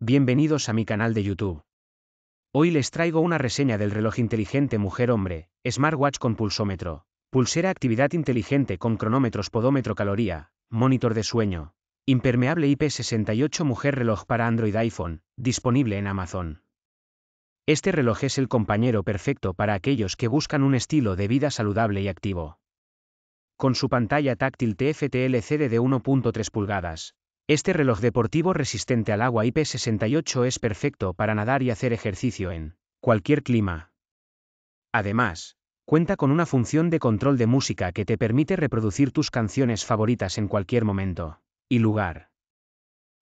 Bienvenidos a mi canal de YouTube. Hoy les traigo una reseña del reloj inteligente mujer-hombre, smartwatch con pulsómetro, pulsera actividad inteligente con cronómetros podómetro caloría, monitor de sueño, impermeable IP68 mujer reloj para Android iPhone, disponible en Amazon. Este reloj es el compañero perfecto para aquellos que buscan un estilo de vida saludable y activo. Con su pantalla táctil TFT LCD de 1.3 pulgadas, este reloj deportivo resistente al agua IP68 es perfecto para nadar y hacer ejercicio en cualquier clima. Además, cuenta con una función de control de música que te permite reproducir tus canciones favoritas en cualquier momento y lugar.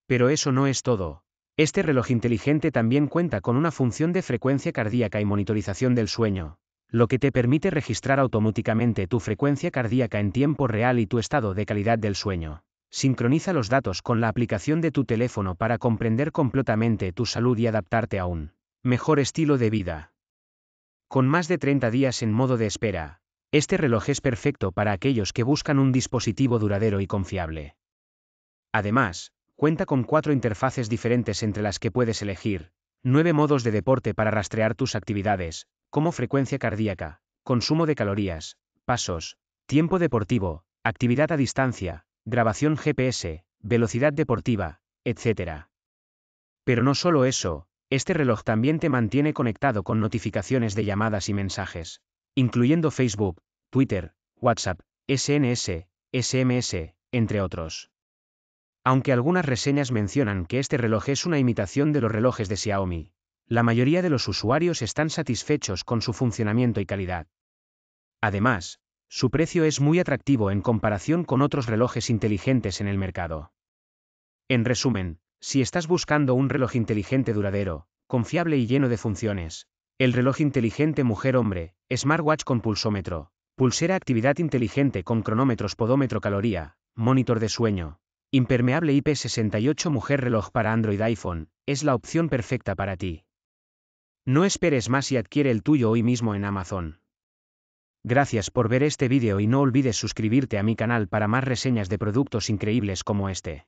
Pero eso no es todo. Este reloj inteligente también cuenta con una función de frecuencia cardíaca y monitorización del sueño, lo que te permite registrar automáticamente tu frecuencia cardíaca en tiempo real y tu estado de calidad del sueño. Sincroniza los datos con la aplicación de tu teléfono para comprender completamente tu salud y adaptarte a un mejor estilo de vida. Con más de 30 días en modo de espera, este reloj es perfecto para aquellos que buscan un dispositivo duradero y confiable. Además, cuenta con cuatro interfaces diferentes entre las que puedes elegir, nueve modos de deporte para rastrear tus actividades, como frecuencia cardíaca, consumo de calorías, pasos, tiempo deportivo, actividad a distancia, grabación GPS, velocidad deportiva, etc. Pero no solo eso, este reloj también te mantiene conectado con notificaciones de llamadas y mensajes, incluyendo Facebook, Twitter, WhatsApp, SNS, SMS, entre otros. Aunque algunas reseñas mencionan que este reloj es una imitación de los relojes de Xiaomi, la mayoría de los usuarios están satisfechos con su funcionamiento y calidad. Además, su precio es muy atractivo en comparación con otros relojes inteligentes en el mercado. En resumen, si estás buscando un reloj inteligente duradero, confiable y lleno de funciones, el reloj inteligente mujer-hombre, smartwatch con pulsómetro, pulsera actividad inteligente con cronómetros podómetro caloría, monitor de sueño, impermeable IP68 mujer reloj para Android iPhone, es la opción perfecta para ti. No esperes más y adquiere el tuyo hoy mismo en Amazon. Gracias por ver este vídeo y no olvides suscribirte a mi canal para más reseñas de productos increíbles como este.